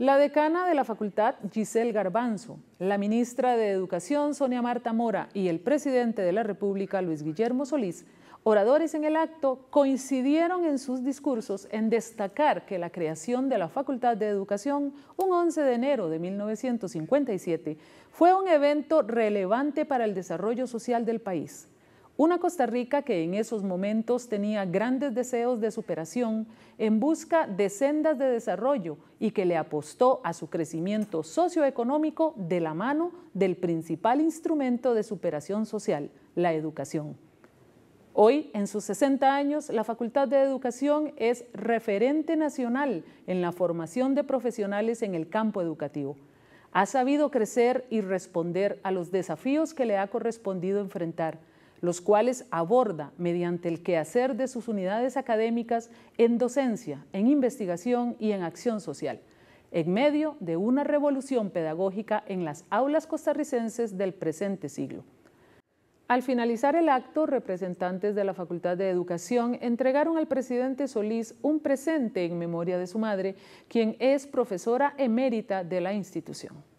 La decana de la facultad, Giselle Garbanzo, la ministra de Educación, Sonia Marta Mora, y el presidente de la República, Luis Guillermo Solís, oradores en el acto, coincidieron en sus discursos en destacar que la creación de la Facultad de Educación, un 11 de enero de 1957, fue un evento relevante para el desarrollo social del país una Costa Rica que en esos momentos tenía grandes deseos de superación en busca de sendas de desarrollo y que le apostó a su crecimiento socioeconómico de la mano del principal instrumento de superación social, la educación. Hoy, en sus 60 años, la Facultad de Educación es referente nacional en la formación de profesionales en el campo educativo. Ha sabido crecer y responder a los desafíos que le ha correspondido enfrentar los cuales aborda mediante el quehacer de sus unidades académicas en docencia, en investigación y en acción social, en medio de una revolución pedagógica en las aulas costarricenses del presente siglo. Al finalizar el acto, representantes de la Facultad de Educación entregaron al presidente Solís un presente en memoria de su madre, quien es profesora emérita de la institución.